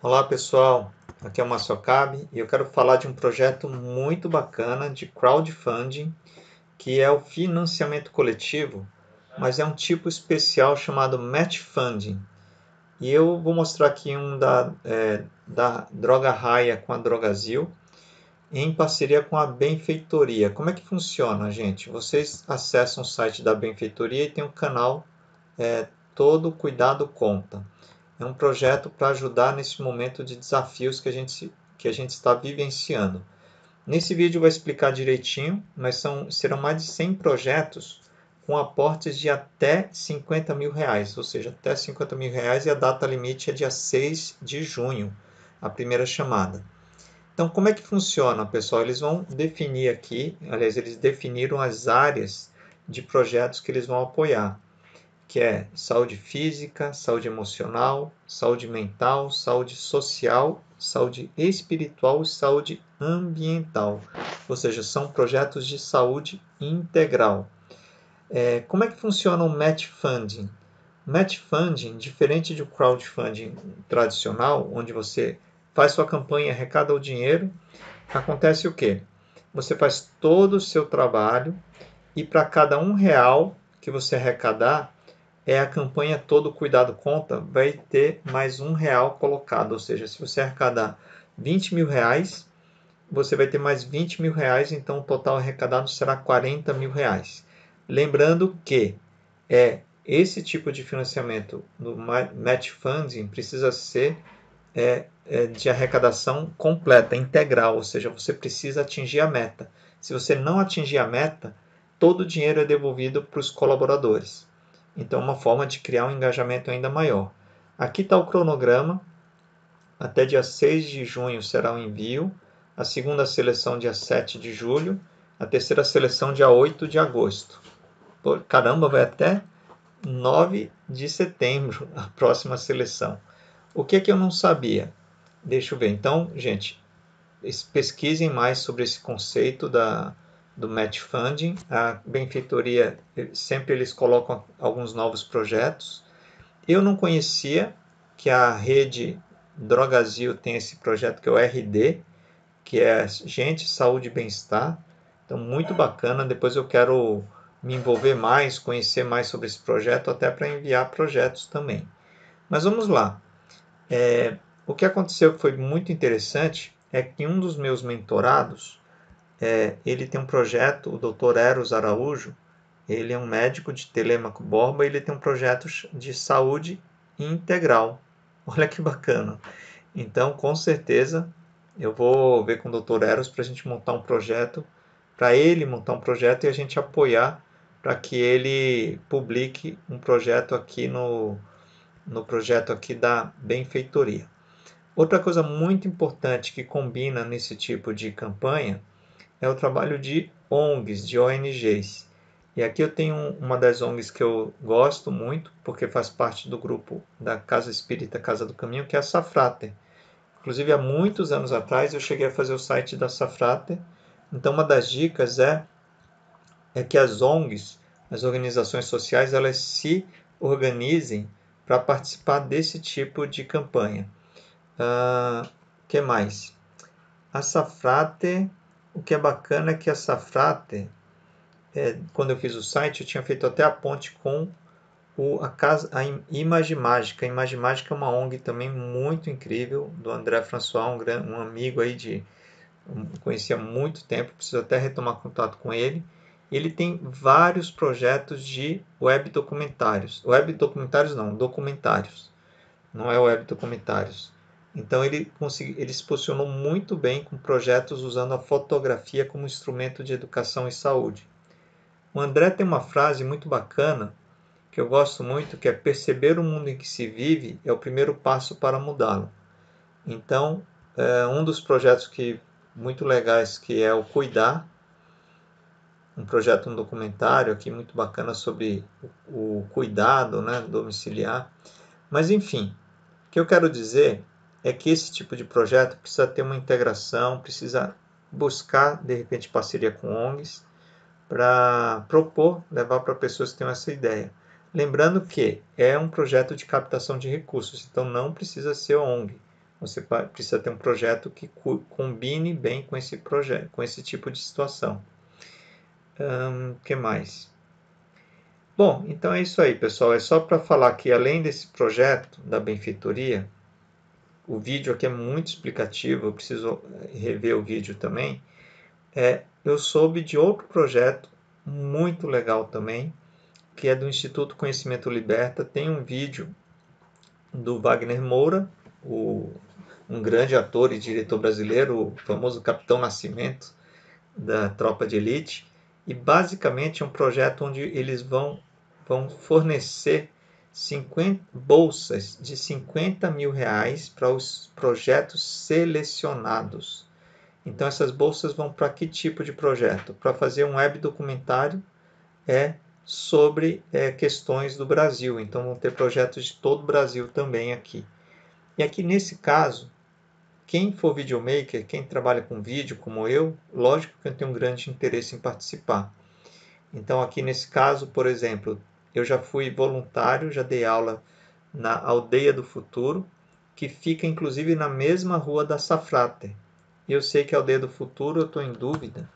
Olá pessoal, aqui é o Márcio e eu quero falar de um projeto muito bacana de crowdfunding que é o financiamento coletivo, mas é um tipo especial chamado match funding. E eu vou mostrar aqui um da, é, da Droga Raia com a Drogazil em parceria com a Benfeitoria. Como é que funciona, gente? Vocês acessam o site da Benfeitoria e tem um canal é, Todo Cuidado Conta é um projeto para ajudar nesse momento de desafios que a gente, que a gente está vivenciando. Nesse vídeo vou explicar direitinho, mas são, serão mais de 100 projetos com aportes de até 50 mil reais, ou seja, até 50 mil reais e a data limite é dia 6 de junho, a primeira chamada. Então, como é que funciona, pessoal? Eles vão definir aqui, aliás, eles definiram as áreas de projetos que eles vão apoiar que é saúde física, saúde emocional, saúde mental, saúde social, saúde espiritual e saúde ambiental. Ou seja, são projetos de saúde integral. É, como é que funciona o match funding? Match funding, diferente do crowdfunding tradicional, onde você faz sua campanha, arrecada o dinheiro, acontece o quê? Você faz todo o seu trabalho e para cada um real que você arrecadar, é a campanha Todo Cuidado Conta, vai ter mais um real colocado. Ou seja, se você arrecadar 20 mil reais, você vai ter mais 20 mil reais, então o total arrecadado será 40 mil reais. Lembrando que é esse tipo de financiamento no match funding precisa ser é, é, de arrecadação completa, integral, ou seja, você precisa atingir a meta. Se você não atingir a meta, todo o dinheiro é devolvido para os colaboradores. Então, uma forma de criar um engajamento ainda maior. Aqui está o cronograma. Até dia 6 de junho será o envio, a segunda seleção dia 7 de julho, a terceira seleção dia 8 de agosto. Por, caramba, vai até 9 de setembro a próxima seleção. O que, é que eu não sabia? Deixa eu ver. Então, gente, pesquisem mais sobre esse conceito da, do match funding. A benfeitoria eh, sempre eles colocam alguns novos projetos. Eu não conhecia que a rede Drogazil tem esse projeto que é o RD, que é Gente, Saúde e Bem-Estar. Então, muito bacana. Depois eu quero me envolver mais, conhecer mais sobre esse projeto, até para enviar projetos também. Mas vamos lá. É, o que aconteceu que foi muito interessante é que um dos meus mentorados é, ele tem um projeto, o Dr. Eros Araújo, ele é um médico de Telemaco Borba, ele tem um projeto de saúde integral. Olha que bacana. Então, com certeza, eu vou ver com o Dr. Eros para a gente montar um projeto, para ele montar um projeto e a gente apoiar para que ele publique um projeto aqui no, no projeto aqui da benfeitoria. Outra coisa muito importante que combina nesse tipo de campanha é o trabalho de ONGs, de ONGs. E aqui eu tenho uma das ONGs que eu gosto muito, porque faz parte do grupo da Casa Espírita Casa do Caminho, que é a Safrater. Inclusive, há muitos anos atrás eu cheguei a fazer o site da Safrater. Então, uma das dicas é, é que as ONGs, as organizações sociais, elas se organizem para participar desse tipo de campanha. O uh, ah, que mais? A Safrater o que é bacana é que essa frate, é, quando eu fiz o site, eu tinha feito até a ponte com o, a, casa, a Mágica. A Imagem Mágica é uma ONG também muito incrível, do André François, um, gran, um amigo aí de. conhecia há muito tempo, preciso até retomar contato com ele. Ele tem vários projetos de web documentários. Web documentários não, documentários. Não é web documentários. Então ele, ele se posicionou muito bem com projetos usando a fotografia como instrumento de educação e saúde. O André tem uma frase muito bacana que eu gosto muito, que é perceber o mundo em que se vive é o primeiro passo para mudá-lo. Então, é um dos projetos que muito legais que é o Cuidar, um projeto, um documentário aqui muito bacana sobre o cuidado, né, domiciliar. Mas enfim, o que eu quero dizer é que esse tipo de projeto precisa ter uma integração, precisa buscar, de repente, parceria com ONGs para propor, levar para pessoas que tenham essa ideia. Lembrando que é um projeto de captação de recursos, então não precisa ser ONG. Você precisa ter um projeto que combine bem com esse projeto, com esse tipo de situação. O que mais? Bom, então é isso aí, pessoal. É só para falar que além desse projeto da benfeitoria, o vídeo aqui é muito explicativo, eu preciso eh, rever o vídeo também. É, eu soube de outro projeto muito legal também, que é do Instituto Conhecimento Liberta. Tem um vídeo do Wagner Moura, o, um grande ator e diretor brasileiro, o famoso Capitão Nascimento da Tropa de Elite. E basicamente é um projeto onde eles vão, vão fornecer 50, bolsas de 50 mil reais para os projetos selecionados. Então, essas bolsas vão para que tipo de projeto? Para fazer um web documentário é sobre é, questões do Brasil. Então, vão ter projetos de todo o Brasil também aqui. E aqui nesse caso, quem for videomaker, quem trabalha com vídeo como eu, lógico que eu tenho um grande interesse em participar. Então, aqui nesse caso, por exemplo, eu já fui voluntário, já dei aula na Aldeia do Futuro, que fica inclusive na mesma rua da Safrate. E eu sei que a Aldeia do Futuro, eu estou em dúvida,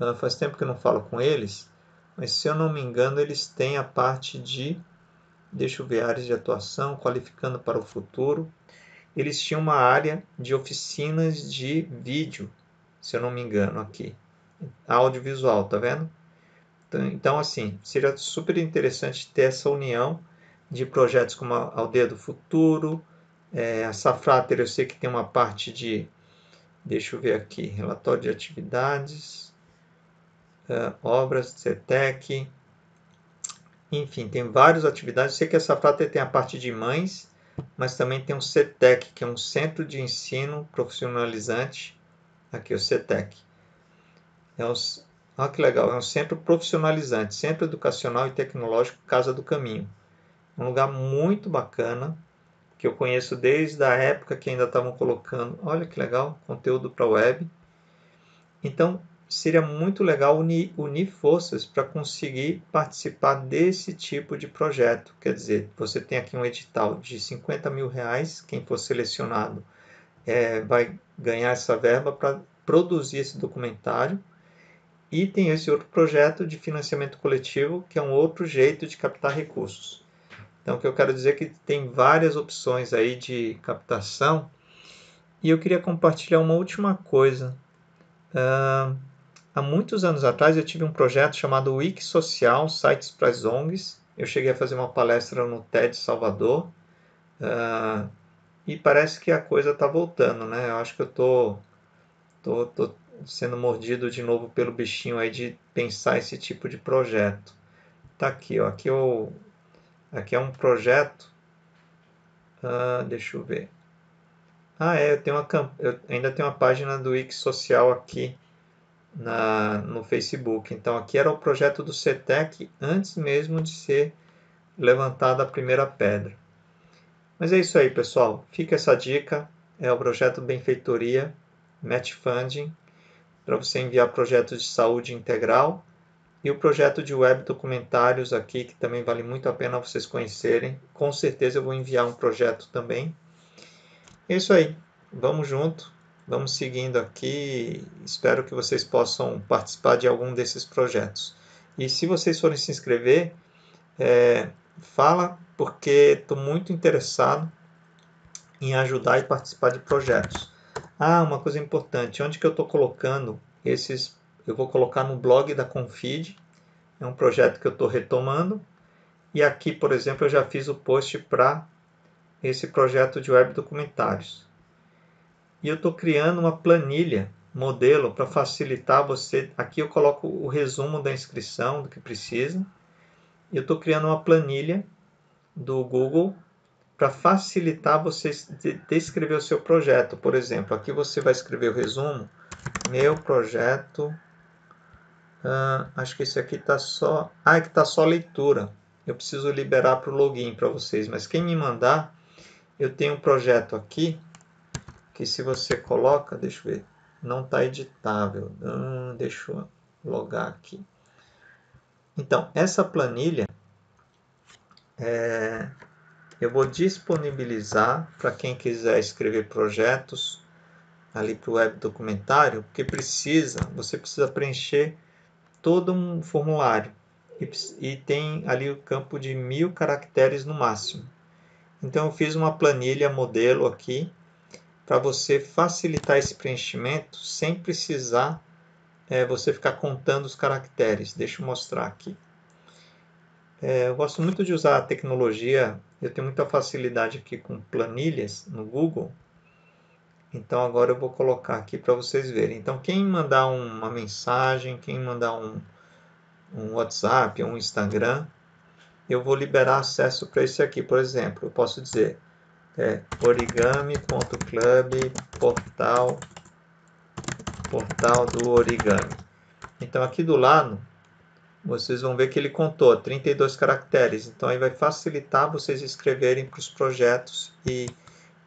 ah, faz tempo que eu não falo com eles, mas se eu não me engano, eles têm a parte de, deixa eu ver, áreas de atuação, qualificando para o futuro. Eles tinham uma área de oficinas de vídeo, se eu não me engano, aqui. Audiovisual, tá vendo? Então, assim, seria super interessante ter essa união de projetos como a Aldeia do Futuro, é, a Safrater, eu sei que tem uma parte de, deixa eu ver aqui, relatório de atividades, é, obras, CETEC, enfim, tem várias atividades. Eu sei que a Safrater tem a parte de mães, mas também tem o CETEC, que é um Centro de Ensino Profissionalizante, aqui o CETEC. É os, Olha ah, que legal, é um centro profissionalizante, centro educacional e tecnológico Casa do Caminho. Um lugar muito bacana, que eu conheço desde a época que ainda estavam colocando. Olha que legal, conteúdo para web. Então, seria muito legal unir, unir forças para conseguir participar desse tipo de projeto. Quer dizer, você tem aqui um edital de 50 mil reais, quem for selecionado é, vai ganhar essa verba para produzir esse documentário e tem esse outro projeto de financiamento coletivo, que é um outro jeito de captar recursos. Então, o que eu quero dizer é que tem várias opções aí de captação. E eu queria compartilhar uma última coisa. Uh, há muitos anos atrás eu tive um projeto chamado Wiki Social, Sites para as ONGs. Eu cheguei a fazer uma palestra no TED Salvador. Uh, e parece que a coisa está voltando, né? Eu acho que eu estou tô, tô, tô sendo mordido de novo pelo bichinho aí de pensar esse tipo de projeto. Tá aqui, ó. Aqui, eu, é aqui é um projeto. Ah, deixa eu ver. Ah, é, eu, tenho uma, eu ainda tenho uma página do Wix Social aqui na, no Facebook. Então, aqui era o projeto do CETEC antes mesmo de ser levantada a primeira pedra. Mas é isso aí, pessoal. Fica essa dica. É o projeto Benfeitoria, Match Funding para você enviar projetos de saúde integral e o projeto de web documentários aqui que também vale muito a pena vocês conhecerem. Com certeza eu vou enviar um projeto também. É isso aí. Vamos junto, vamos seguindo aqui. Espero que vocês possam participar de algum desses projetos. E se vocês forem se inscrever, é, fala porque estou muito interessado em ajudar e participar de projetos. Ah, uma coisa importante, onde que eu estou colocando esses? Eu vou colocar no blog da Confid, é um projeto que eu estou retomando. E aqui, por exemplo, eu já fiz o post para esse projeto de web documentários. E eu estou criando uma planilha, modelo, para facilitar você. Aqui eu coloco o resumo da inscrição, do que precisa. Eu estou criando uma planilha do Google para facilitar você descrever o seu projeto. Por exemplo, aqui você vai escrever o resumo, meu projeto, acho que esse aqui está só, ah, é que está só leitura. Eu preciso liberar para o login para vocês, mas quem me mandar, eu tenho um projeto aqui, que se você coloca, deixa eu ver, não está editável, hum, deixa eu logar aqui. Então, essa planilha é, eu vou disponibilizar para quem quiser escrever projetos ali para o web documentário, porque precisa, você precisa preencher todo um formulário e, e tem ali o campo de mil caracteres no máximo. Então eu fiz uma planilha modelo aqui para você facilitar esse preenchimento sem precisar é, você ficar contando os caracteres. Deixa eu mostrar aqui. É, eu gosto muito de usar a tecnologia, eu tenho muita facilidade aqui com planilhas no Google. Então agora eu vou colocar aqui para vocês verem. Então quem mandar uma mensagem, quem mandar um, um WhatsApp, um Instagram, eu vou liberar acesso para esse aqui. Por exemplo, eu posso dizer é, origami.club portal portal do origami. Então aqui do lado vocês vão ver que ele contou 32 caracteres, então aí vai facilitar vocês escreverem para os projetos e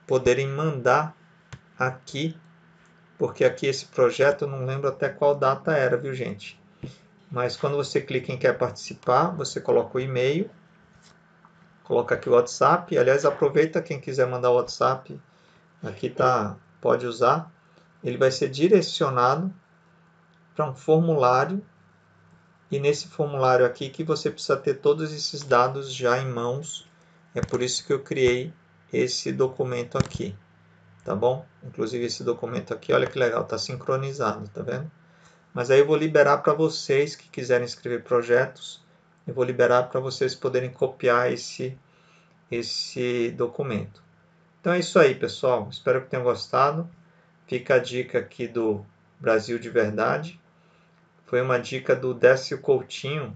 poderem mandar aqui, porque aqui esse projeto eu não lembro até qual data era, viu gente? Mas quando você clica em quer participar, você coloca o e-mail, coloca aqui o WhatsApp, aliás aproveita quem quiser mandar o WhatsApp, aqui tá, pode usar, ele vai ser direcionado para um formulário e nesse formulário aqui que você precisa ter todos esses dados já em mãos. É por isso que eu criei esse documento aqui, tá bom? Inclusive esse documento aqui, olha que legal, está sincronizado, tá vendo? Mas aí eu vou liberar para vocês que quiserem escrever projetos, eu vou liberar para vocês poderem copiar esse, esse documento. Então é isso aí, pessoal. Espero que tenham gostado. Fica a dica aqui do Brasil de Verdade foi uma dica do Décio Coutinho,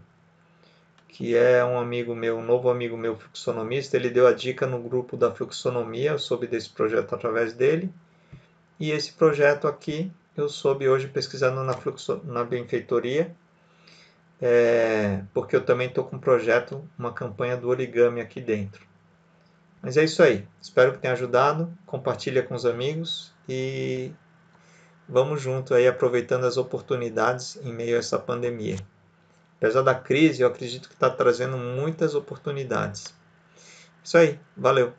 que é um amigo meu, um novo amigo meu fluxonomista. Ele deu a dica no grupo da fluxonomia, eu soube desse projeto através dele. E esse projeto aqui eu soube hoje pesquisando na, fluxo, na benfeitoria, é, porque eu também estou com um projeto, uma campanha do origami aqui dentro. Mas é isso aí. Espero que tenha ajudado. Compartilha com os amigos e vamos junto aí aproveitando as oportunidades em meio a essa pandemia. Apesar da crise, eu acredito que está trazendo muitas oportunidades. Isso aí, valeu!